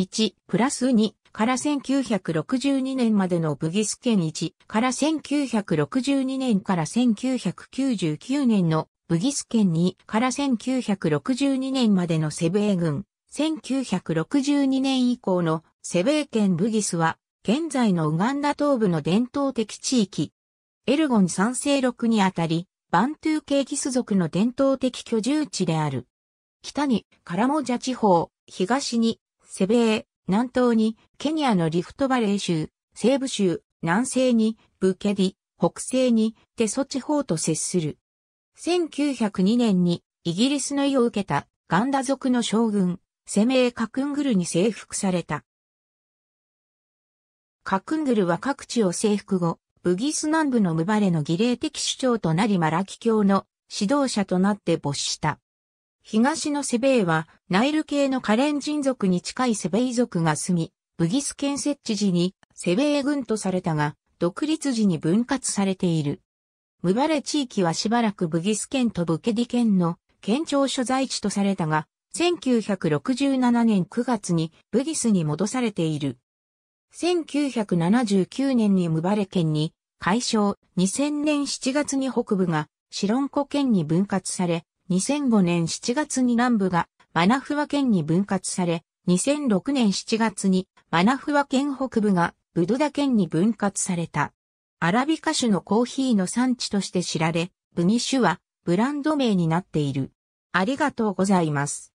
1プラス2から1962年までのブギス県1から1962年から1999年のブギス県2から1962年までのセベー郡、1962年以降のセベー県ブギスは現在のウガンダ東部の伝統的地域、エルゴン三世六にあたり、バントゥー系ギス族の伝統的居住地である。北にカラモジャ地方、東にセベエ南東にケニアのリフトバレー州、西部州、南西にブケディ、北西にテソ地方と接する。1902年にイギリスの意を受けたガンダ族の将軍、セメー・カクングルに征服された。カクングルは各地を征服後、ブギス南部のムバレの儀礼的首長となりマラキ教の指導者となって没した。東のセベイは、ナイル系のカレン人族に近いセベイ族が住み、ブギス建設地時にセベイ軍とされたが、独立時に分割されている。ムバレ地域はしばらくブギス県とブケディ県の県庁所在地とされたが、1967年9月にブギスに戻されている。1979年にムバレ県に解消、2000年7月に北部がシロンコ県に分割され、2005年7月に南部がマナフワ県に分割され、2006年7月にマナフワ県北部がブドダ県に分割された。アラビカ種のコーヒーの産地として知られ、ブニシュはブランド名になっている。ありがとうございます。